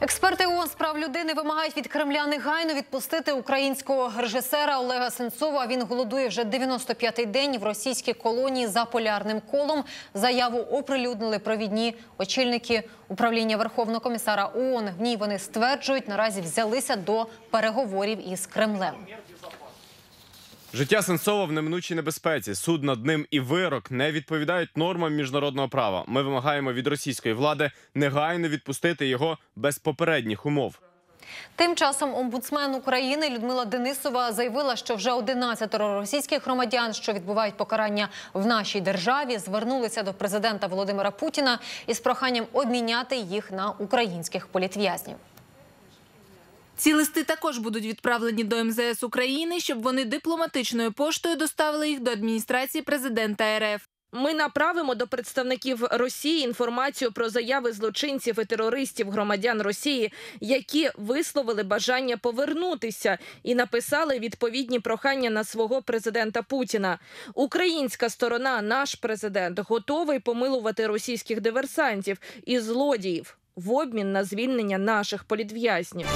Експерти ООН з прав людини вимагають від Кремля негайно відпустити українського режисера Олега Сенцова. Він голодує вже 95-й день в російській колонії за полярним колом. Заяву оприлюднили провідні очільники управління Верховного комісара ООН. В ній вони стверджують, наразі взялися до переговорів із Кремлем. Життя Сенцова в неминучій небезпеці. Суд над ним і вирок не відповідають нормам міжнародного права. Ми вимагаємо від російської влади негайно відпустити його без попередніх умов. Тим часом омбудсмен України Людмила Денисова заявила, що вже 11 російських громадян, що відбувають покарання в нашій державі, звернулися до президента Володимира Путіна із проханням обміняти їх на українських політв'язнів. Ці листи також будуть відправлені до МЗС України, щоб вони дипломатичною поштою доставили їх до адміністрації президента РФ. Ми направимо до представників Росії інформацію про заяви злочинців і терористів громадян Росії, які висловили бажання повернутися і написали відповідні прохання на свого президента Путіна. Українська сторона, наш президент, готовий помилувати російських диверсантів і злодіїв в обмін на звільнення наших політв'язнів.